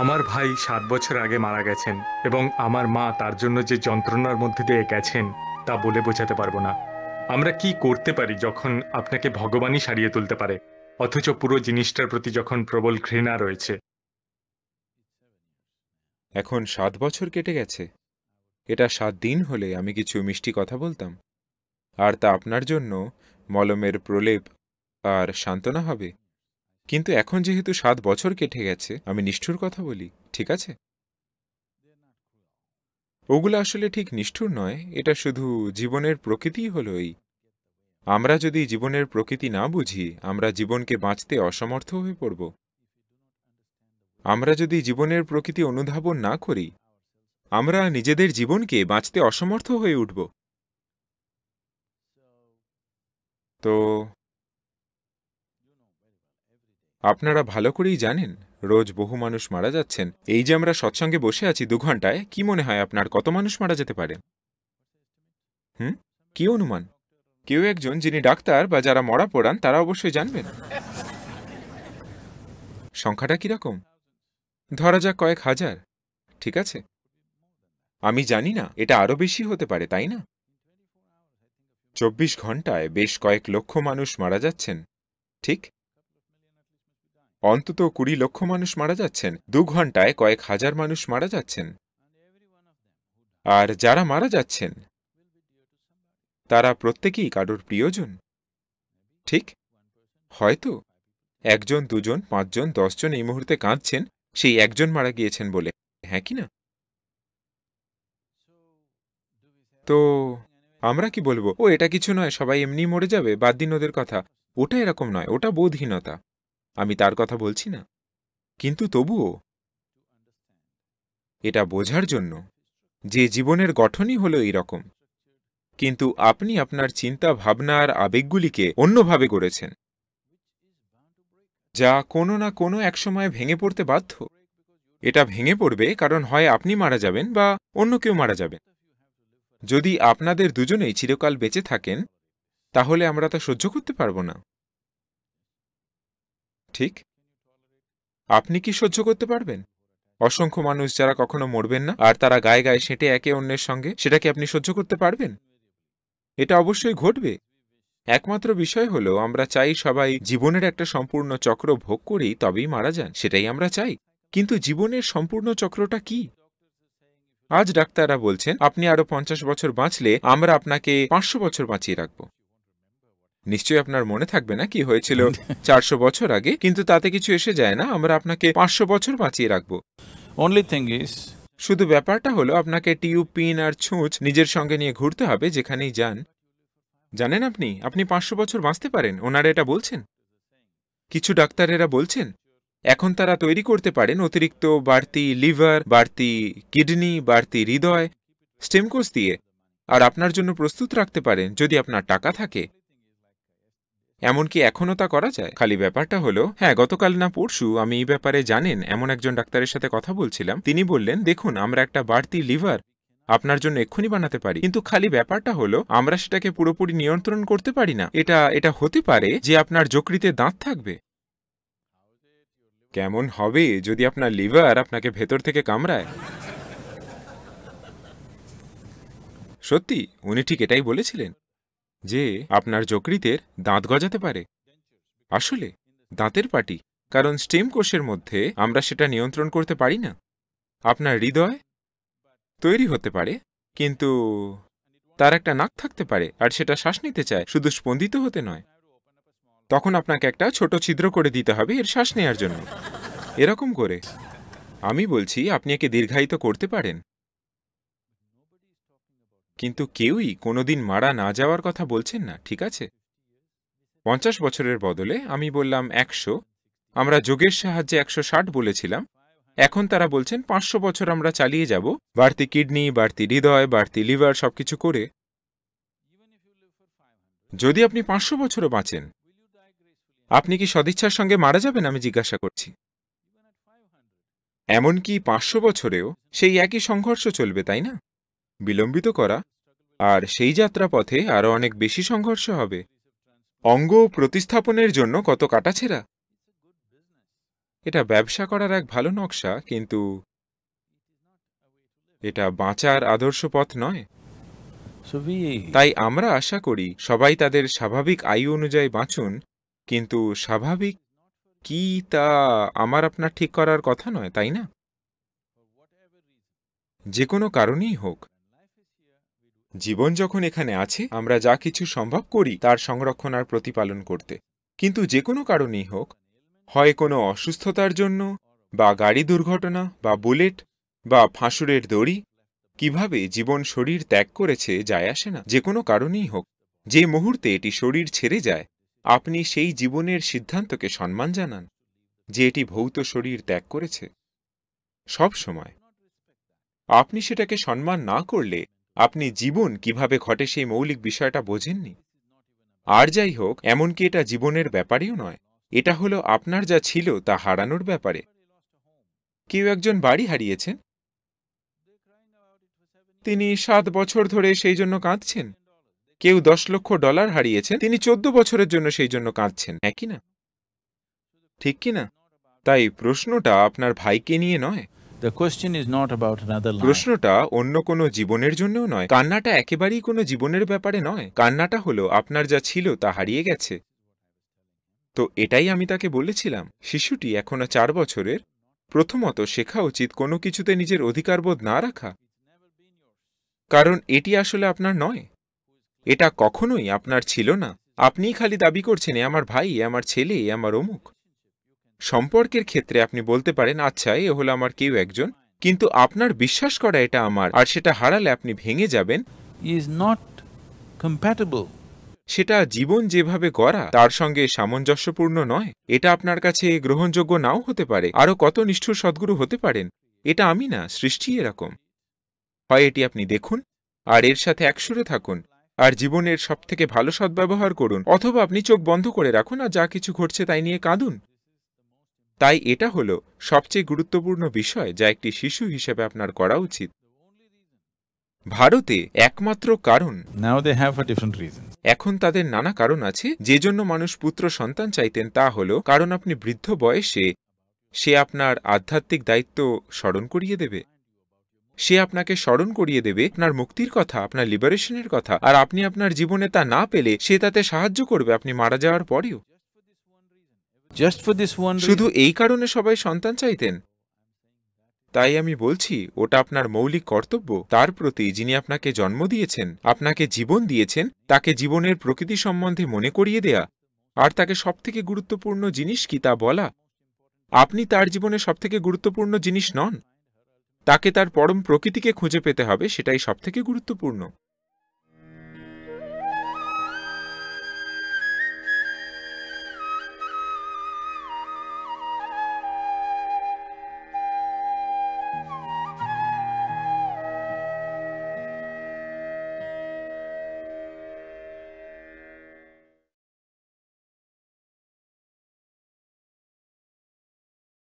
আমার ভাই সাত বছর আগে মারা গেছেন এবং আমার মা তার জন্য যে যন্ত্রণার মধ্যে দিয়ে গেছেন তা বলে বোঝাতে পারবো না আমরা কি করতে পারি যখন আপনাকে ভগবানই সারিয়ে তুলতে পারে অথচ পুরো জিনিসটার প্রতি যখন প্রবল ঘৃণা রয়েছে এখন সাত বছর কেটে গেছে এটা সাত দিন হলে আমি কিছু মিষ্টি কথা বলতাম আর তা আপনার জন্য মলমের প্রলেপ আর সান্ত্বনা হবে কিন্তু এখন যেহেতু সাত বছর কেটে গেছে আমি নিষ্ঠুর কথা বলি ঠিক আছে ওগুলো আসলে ঠিক নিষ্ঠুর নয় এটা শুধু জীবনের প্রকৃতিই হলো এই আমরা যদি জীবনের প্রকৃতি না বুঝি আমরা জীবনকে বাঁচতে অসমর্থ হয়ে পড়ব আমরা যদি জীবনের প্রকৃতি অনুধাবন না করি আমরা নিজেদের জীবনকে বাঁচতে অসমর্থ হয়ে উঠব তো আপনারা ভালো করেই জানেন রোজ বহু মানুষ মারা যাচ্ছেন এই যে আমরা সৎসঙ্গে বসে আছি দু ঘন্টায় কি মনে হয় আপনার কত মানুষ মারা যেতে পারে হুম কি অনুমান কেউ একজন যিনি ডাক্তার বা যারা মরা পড়ান তারা অবশ্যই জানবেন সংখ্যাটা কিরকম ধরা যাক কয়েক হাজার ঠিক আছে আমি জানি না এটা আরও বেশি হতে পারে তাই না চব্বিশ ঘন্টায় বেশ কয়েক লক্ষ মানুষ মারা যাচ্ছেন ঠিক অন্তত কুড়ি লক্ষ মানুষ মারা যাচ্ছেন দু ঘন্টায় কয়েক হাজার মানুষ মারা যাচ্ছেন আর যারা মারা যাচ্ছেন তারা প্রত্যেকেই কারোর প্রিয়জন ঠিক হয়তো একজন দুজন পাঁচজন দশজন এই মুহূর্তে কাঁদছেন সেই একজন মারা গিয়েছেন বলে হ্যাঁ কি না তো আমরা কি বলবো ও এটা কিছু নয় সবাই এমনি মরে যাবে বাদ দিন ওদের কথা ওটা এরকম নয় ওটা বোধহীনতা আমি তার কথা বলছি না কিন্তু তবুও এটা বোঝার জন্য যে জীবনের গঠনই হল এইরকম কিন্তু আপনি আপনার চিন্তা ভাবনা আর আবেগগুলিকে অন্যভাবে গড়েছেন যা কোনো না কোনো একসময় ভেঙে পড়তে বাধ্য এটা ভেঙে পড়বে কারণ হয় আপনি মারা যাবেন বা অন্য কেউ মারা যাবেন যদি আপনাদের দুজনেই চিরকাল বেঁচে থাকেন তাহলে আমরা তা সহ্য করতে পারব না ঠিক আপনি কি সহ্য করতে পারবেন অসংখ্য মানুষ যারা কখনো মরবেন না আর তারা গায়ে গায়ে সেঁটে একে অন্যের সঙ্গে সেটা কি আপনি সহ্য করতে পারবেন এটা অবশ্যই ঘটবে একমাত্র বিষয় হলো আমরা চাই সবাই জীবনের একটা সম্পূর্ণ চক্র ভোগ করেই তবেই মারা যান সেটাই আমরা চাই কিন্তু জীবনের সম্পূর্ণ চক্রটা কি আজ ডাক্তাররা বলছেন আপনি আরো পঞ্চাশ বছর বাঁচলে আমরা আপনাকে পাঁচশো বছর বাঁচিয়ে রাখবো নিশ্চয়ই আপনার মনে থাকবে না কি হয়েছিল চারশো বছর আগে কিন্তু তাতে কিছু এসে যায় না আমরা আপনাকে পাঁচশো বছর বাঁচিয়ে রাখবো অনলি থিং ইজ শুধু ব্যাপারটা হলো আপনাকে টিউ পিন আর ছুঁচ নিজের সঙ্গে নিয়ে ঘুরতে হবে যেখানেই যান জানেন আপনি আপনি পাঁচশো বছর বাঁচতে পারেন ওনারা এটা বলছেন কিছু ডাক্তারেরা বলছেন এখন তারা তৈরি করতে পারেন অতিরিক্ত বাড়তি লিভার বাড়তি কিডনি বাড়তি হৃদয় স্টেমকোষ দিয়ে আর আপনার জন্য প্রস্তুত রাখতে পারেন যদি আপনার টাকা থাকে এমনকি এখনও তা করা যায় খালি ব্যাপারটা হলো হ্যাঁ গতকাল না পরশু আমি এই ব্যাপারে জানেন এমন একজন ডাক্তারের সাথে কথা বলছিলাম তিনি বললেন দেখুন আমরা একটা বাড়তি লিভার আপনার জন্য এক্ষুনি বানাতে পারি কিন্তু খালি ব্যাপারটা হলো আমরা সেটাকে পুরোপুরি নিয়ন্ত্রণ করতে পারি না এটা এটা হতে পারে যে আপনার যকৃতে দাঁত থাকবে কেমন হবে যদি আপনার লিভার আপনাকে ভেতর থেকে কামড়ায় সত্যি উনি ঠিক এটাই বলেছিলেন যে আপনার যকৃতের দাঁত গজাতে পারে আসলে দাঁতের পাটি কারণ স্টেম কোষের মধ্যে আমরা সেটা নিয়ন্ত্রণ করতে পারি না আপনার হৃদয় তৈরি হতে পারে কিন্তু তার একটা নাক থাকতে পারে আর সেটা শ্বাস নিতে চায় শুধু স্পন্দিত হতে নয় তখন আপনাকে একটা ছোট ছিদ্র করে দিতে হবে এর শ্বাস নেওয়ার জন্য এরকম করে আমি বলছি আপনি একে দীর্ঘায়িত করতে পারেন কিন্তু কেউই কোনোদিন মারা না যাওয়ার কথা বলছেন না ঠিক আছে পঞ্চাশ বছরের বদলে আমি বললাম একশো আমরা যোগের সাহায্যে একশো ষাট বলেছিলাম এখন তারা বলছেন পাঁচশো বছর আমরা চালিয়ে যাব বাড়তি কিডনি বাড়তি হৃদয় বাড়তি লিভার সবকিছু করে যদি আপনি পাঁচশো বছরও বাঁচেন আপনি কি সদিচ্ছার সঙ্গে মারা যাবেন আমি জিজ্ঞাসা করছি এমনকি পাঁচশো বছরেও সেই একই সংঘর্ষ চলবে তাই না বিলম্বিত করা আর সেই যাত্রাপথে আরও অনেক বেশি সংঘর্ষ হবে অঙ্গ প্রতিস্থাপনের জন্য কত কাটাছেরা এটা ব্যবসা করার এক ভালো নকশা কিন্তু এটা বাঁচার আদর্শ পথ নয় তাই আমরা আশা করি সবাই তাদের স্বাভাবিক আয়ু অনুযায়ী বাঁচুন কিন্তু স্বাভাবিক কি তা আমার আপনার ঠিক করার কথা নয় তাই না যে কোনো কারণেই হোক জীবন যখন এখানে আছে আমরা যা কিছু সম্ভব করি তার সংরক্ষণ আর প্রতিপালন করতে কিন্তু যে কোনো কারণেই হোক হয় কোনো অসুস্থতার জন্য বা গাড়ি দুর্ঘটনা বা বুলেট বা ফাঁসুরের দড়ি কিভাবে জীবন শরীর ত্যাগ করেছে যায় আসে না যে কোনো কারণেই হোক যে মুহূর্তে এটি শরীর ছেড়ে যায় আপনি সেই জীবনের সিদ্ধান্তকে সম্মান জানান যে এটি ভৌত শরীর ত্যাগ করেছে সব সময় আপনি সেটাকে সম্মান না করলে আপনি জীবন কিভাবে ঘটে সেই মৌলিক বিষয়টা বোঝেননি আর যাই হোক এমনকি এটা জীবনের ব্যাপারেও নয় এটা হলো আপনার যা ছিল তা হারানোর ব্যাপারে কেউ একজন বাড়ি হারিয়েছেন তিনি সাত বছর ধরে সেই জন্য কাঁদছেন কেউ দশ লক্ষ ডলার হারিয়েছেন তিনি চোদ্দ বছরের জন্য সেই জন্য কাঁদছেন একই হ্যাঁ না ঠিক কি না তাই প্রশ্নটা আপনার ভাইকে নিয়ে নয় প্রশ্নটা অন্য কোনো জীবনের জন্যও নয় কান্নাটা একেবারেই কোনো জীবনের ব্যাপারে নয় কান্নাটা হলো আপনার যা ছিল তা হারিয়ে গেছে তো এটাই আমি তাকে বলেছিলাম শিশুটি এখনো চার বছরের প্রথমত শেখা উচিত কোনো কিছুতে নিজের অধিকারবোধ না রাখা কারণ এটি আসলে আপনার নয় এটা কখনোই আপনার ছিল না আপনিই খালি দাবি করছেন এ আমার ভাই এ আমার ছেলে এ আমার অমুক সম্পর্কের ক্ষেত্রে আপনি বলতে পারেন আচ্ছা এ হলো আমার কেউ একজন কিন্তু আপনার বিশ্বাস করা এটা আমার আর সেটা হারালে আপনি ভেঙে যাবেন ইজ নট কম্প্যাটেবল সেটা জীবন যেভাবে গড়া তার সঙ্গে সামঞ্জস্যপূর্ণ নয় এটা আপনার কাছে গ্রহণযোগ্য নাও হতে পারে আরও কত নিষ্ঠুর সদ্গুরু হতে পারেন এটা আমি না সৃষ্টি এরকম হয় এটি আপনি দেখুন আর এর সাথে একসুরে থাকুন আর জীবনের সবথেকে ভালো সদ্ব্যবহার করুন অথবা আপনি চোখ বন্ধ করে রাখুন আর যা কিছু ঘটছে তাই নিয়ে কাঁদুন তাই এটা হলো সবচেয়ে গুরুত্বপূর্ণ বিষয় যা একটি শিশু হিসেবে আপনার করা উচিত ভারতে একমাত্র কারণ এখন তাদের নানা কারণ আছে যে জন্য মানুষ পুত্র সন্তান চাইতেন তা হল কারণ আপনি বৃদ্ধ বয়সে সে আপনার আধ্যাত্মিক দায়িত্ব স্মরণ করিয়ে দেবে সে আপনাকে স্মরণ করিয়ে দেবে আপনার মুক্তির কথা আপনার লিবারেশনের কথা আর আপনি আপনার জীবনে তা না পেলে সে তাতে সাহায্য করবে আপনি মারা যাওয়ার পরেও শুধু এই কারণে সবাই সন্তান চাইতেন তাই আমি বলছি ওটা আপনার মৌলিক কর্তব্য তার প্রতি যিনি আপনাকে জন্ম দিয়েছেন আপনাকে জীবন দিয়েছেন তাকে জীবনের প্রকৃতি সম্বন্ধে মনে করিয়ে দেয়া আর তাকে সবথেকে গুরুত্বপূর্ণ জিনিস কি তা বলা আপনি তার জীবনে সবথেকে গুরুত্বপূর্ণ জিনিস নন তাকে তার পরম প্রকৃতিকে খুঁজে পেতে হবে সেটাই সবথেকে গুরুত্বপূর্ণ